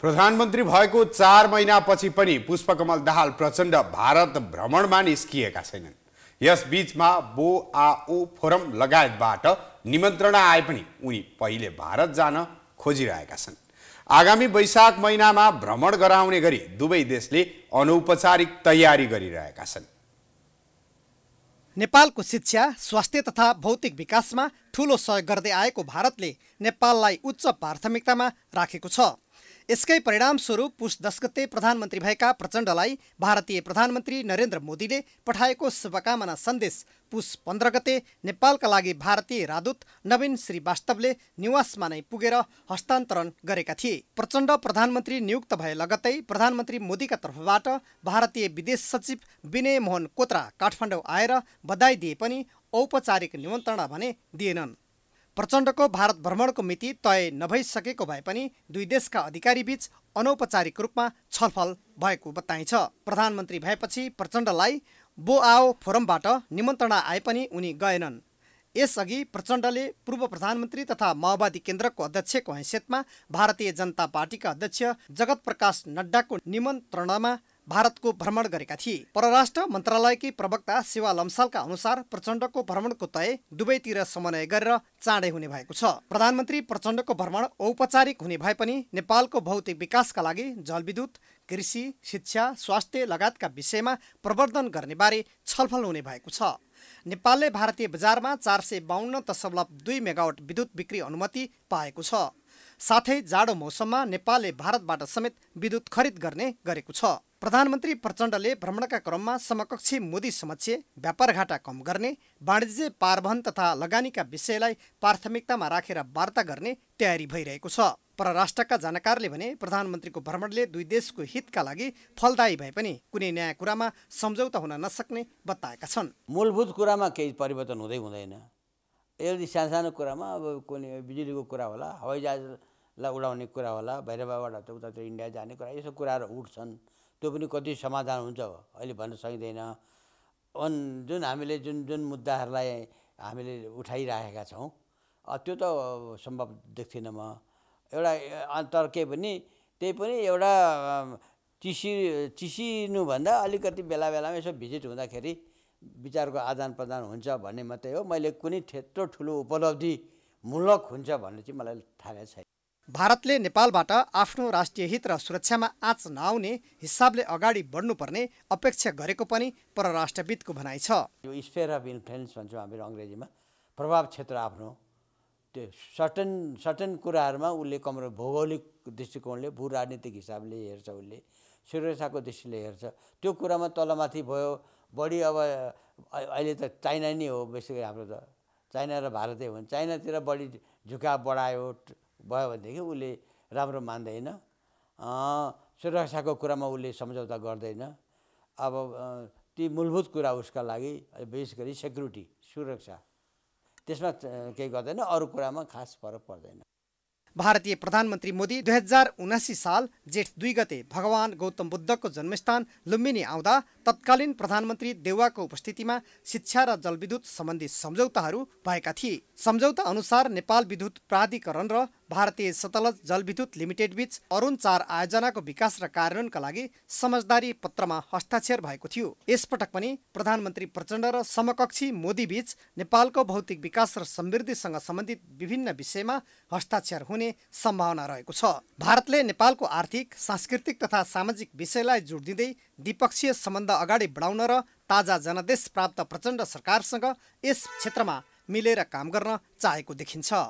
प्रधानमन्त्री भएको चार महिनापछि पनि पुष्पकमल दाहाल प्रचण्ड भारत भ्रमणमा निस्किएका छैनन् यसबीचमा बो आओ फोरम लगायतबाट निमन्त्रणा आए पनि उनी पहिले भारत जान खोजिरहेका छन् आगामी वैशाख महिनामा भ्रमण गराउने गरी दुवै देशले अनौपचारिक तयारी गरिरहेका छन् नेपालको शिक्षा स्वास्थ्य तथा भौतिक विकासमा ठूलो सहयोग गर्दै आएको भारतले नेपाललाई उच्च प्राथमिकतामा राखेको छ यसकै परिणामस्वरूप पुष दस गते प्रधानमन्त्री भएका प्रचण्डलाई भारतीय प्रधानमन्त्री नरेन्द्र मोदीले पठाएको शुभकामना सन्देश पुष पन्ध्र गते नेपालका लागि भारतीय राजदूत नवीन श्रीवास्तवले निवासमा नै पुगेर हस्तान्तरण गरेका थिए प्रचण्ड प्रधानमन्त्री नियुक्त भए लगत्तै प्रधानमन्त्री मोदीका तर्फबाट भारतीय विदेश सचिव विनय मोहन कोत्रा काठमाडौँ आएर बधाई दिए पनि औपचारिक निमन्त्रणा भने दिएनन् प्रचण्डको भारत भ्रमणको मिति तय नभइसकेको भए पनि दुई देशका अधिकारीबीच अनौपचारिक रूपमा छलफल भएको बताइन्छ प्रधानमन्त्री भएपछि प्रचण्डलाई बोआओ फोरमबाट निमन्त्रणा आए पनि उनी गएनन् यसअघि प्रचण्डले पूर्व प्रधानमन्त्री तथा माओवादी केन्द्रको अध्यक्षको हैसियतमा भारतीय जनता पार्टीका अध्यक्ष जगत प्रकाश नड्डाको निमन्त्रणामा भारतको भ्रमण गरेका थिए परराष्ट्र मन्त्रालयकी प्रवक्ता शिवा लम्सालका अनुसार प्रचण्डको भ्रमणको तय दुवैतिर समन्वय गरेर चाँडै हुने भएको छ प्रधानमन्त्री प्रचण्डको भ्रमण औपचारिक हुने भए पनि नेपालको भौतिक विकासका लागि जलविद्युत कृषि शिक्षा स्वास्थ्य लगायतका विषयमा प्रवर्धन गर्नेबारे छलफल हुने भएको छ नेपालले भारतीय बजारमा चार सय बाहन्न दशमलव दुई मेगावट विद्युत बिक्री अनुमति पाएको छ साथै जाडो मौसममा नेपालले भारतबाट समेत विद्युत खरिद गर्ने गरेको छ प्रधानमन्त्री प्रचण्डले भ्रमणका क्रममा समकक्षी मोदी समक्ष व्यापार घाटा कम गर्ने वाणिज्य पारवहन तथा लगानीका विषयलाई प्राथमिकतामा राखेर वार्ता गर्ने तयारी भइरहेको छ परराष्ट्रका जानकारले भने प्रधानमन्त्रीको भ्रमणले दुई देशको हितका लागि फलदायी भए पनि कुनै नयाँ कुरामा सम्झौता हुन नसक्ने बताएका छन् मूलभूत कुरामा केही परिवर्तन हुँदै हुँदैन यदि सानो कुरामा अब कुनै बिजुलीको कुरा होला हवाईजहाजलाई उडाउने कुरा होला भैरवाबाट उतातिर इन्डिया जाने कुरा यसो कुराहरू उठ्छन् त्यो पनि कति समाधान हुन्छ अहिले भन्न सकिँदैन अन जुन हामीले जुन जुन मुद्दाहरूलाई हामीले उठाइराखेका छौँ त्यो त सम्भव देख्थिनँ म एउटा अन्तर के पनि त्यही पनि एउटा चिसि चिसिनुभन्दा अलिकति बेला बेलामा यसो भिजिट हुँदाखेरि विचारको आदान प्रदान हुन्छ भन्ने मात्रै हो मैले कुनै त्यत्रो ठुलो उपलब्धिमूलक हुन्छ भन्ने चाहिँ मलाई थाहा छैन भारतले नेपालबाट आफ्नो राष्ट्रिय हित र सुरक्षामा आँच नआउने हिसाबले अगाडि बढ्नुपर्ने अपेक्षा गरेको पनि परराष्ट्रविदको भनाइ छ यो स्पेयर अफ इन्फ्लुएन्स भन्छौँ हामी अङ्ग्रेजीमा प्रभाव क्षेत्र आफ्नो त्यो सर्टन सर्टन कुराहरूमा उसले कमरो भौगोलिक दृष्टिकोणले भू राजनीतिक हिसाबले हेर्छ उसले सुरक्षाको दृष्टिले हेर्छ त्यो कुरामा तलमाथि भयो बढी अब अहिले त चाइना नै हो बेसी हाम्रो त चाइना र भारतै हो भने चाइनातिर बढी झुका बढायो भयो भनेदेखि उसले राम्रो मान्दैन सुरक्षाको कुरामा उसले सम्झौता गर्दैन अब ती मूलभूत कुरा उसका लागि विशेष गरी सेक्युरिटी सुरक्षा त्यसमा केही गर्दैन अरू कुरामा खास फरक पर्दैन भारतीय प्रधानमन्त्री मोदी दुई हजार उनासी साल जेठ दुई गते भगवान गौतम बुद्धको जन्मस्थान लुम्बिनी आउँदा तत्कालीन प्रधानमन्त्री देउवाको उपस्थितिमा शिक्षा र जलविद्युत सम्बन्धी सम्झौताहरू भएका थिए सम्झौता अनुसार नेपाल विद्युत प्राधिकरण र भारतीय सतलज जलविद्युत लिमिटेड बीच अरुण चार आयोजनाको विकास र कार्यान्वयनका लागि समझदारी पत्रमा हस्ताक्षर भएको थियो यसपटक पनि प्रधानमन्त्री प्रचण्ड र समकक्षी मोदीबीच नेपालको भौतिक विकास र समृद्धिसँग सम्बन्धित विभिन्न विषयमा हस्ताक्षर हुने सम्भावना रहेको छ भारतले नेपालको आर्थिक सांस्कृतिक तथा सामाजिक विषयलाई जोड दिँदै द्विपक्षीय सम्बन्ध अगाडि बढाउन र ताजा जनादेश प्राप्त प्रचण्ड सरकारसँग यस क्षेत्रमा मिलेर काम गर्न चाहेको देखिन्छ